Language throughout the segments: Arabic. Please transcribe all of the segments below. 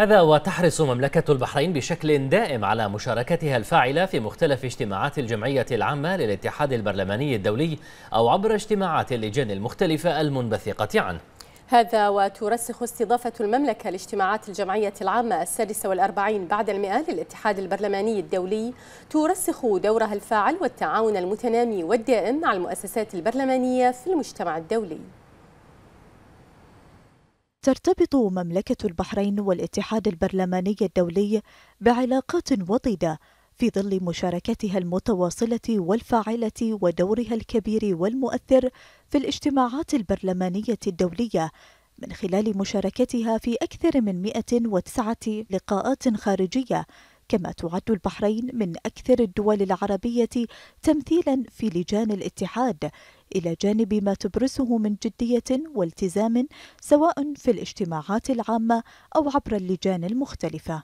هذا وتحرص مملكة البحرين بشكل دائم على مشاركتها الفاعلة في مختلف اجتماعات الجمعية العامة للاتحاد البرلماني الدولي أو عبر اجتماعات اللجان المختلفة المنبثقة عنه هذا وترسخ استضافة المملكة لاجتماعات الجمعية العامة السادسة والأربعين بعد المئة للاتحاد البرلماني الدولي ترسخ دورها الفاعل والتعاون المتنامي والدائم مع المؤسسات البرلمانية في المجتمع الدولي ترتبط مملكة البحرين والاتحاد البرلماني الدولي بعلاقات وطيدة في ظل مشاركتها المتواصلة والفاعلة ودورها الكبير والمؤثر في الاجتماعات البرلمانية الدولية من خلال مشاركتها في أكثر من 109 لقاءات خارجية كما تعد البحرين من أكثر الدول العربية تمثيلا في لجان الاتحاد إلى جانب ما تبرزه من جدية والتزام سواء في الاجتماعات العامة أو عبر اللجان المختلفة.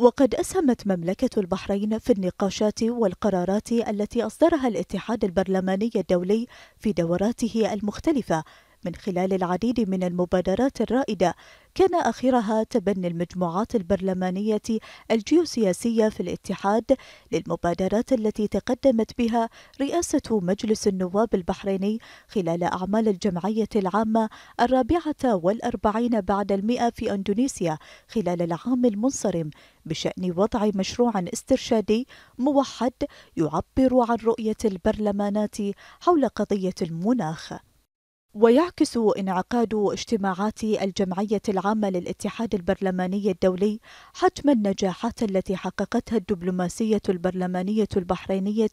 وقد أسهمت مملكة البحرين في النقاشات والقرارات التي أصدرها الاتحاد البرلماني الدولي في دوراته المختلفة من خلال العديد من المبادرات الرائدة كان آخرها تبني المجموعات البرلمانية الجيوسياسية في الاتحاد للمبادرات التي تقدمت بها رئاسة مجلس النواب البحريني خلال أعمال الجمعية العامة الرابعة والأربعين بعد المئة في أندونيسيا خلال العام المنصرم بشأن وضع مشروع استرشادي موحد يعبر عن رؤية البرلمانات حول قضية المناخ ويعكس انعقاد اجتماعات الجمعية العامة للاتحاد البرلماني الدولي حجم النجاحات التي حققتها الدبلوماسية البرلمانية البحرينية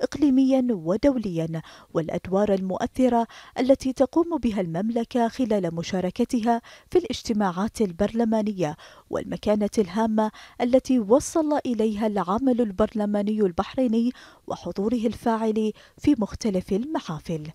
إقليميا ودوليا والأدوار المؤثرة التي تقوم بها المملكة خلال مشاركتها في الاجتماعات البرلمانية والمكانة الهامة التي وصل إليها العمل البرلماني البحريني وحضوره الفاعل في مختلف المحافل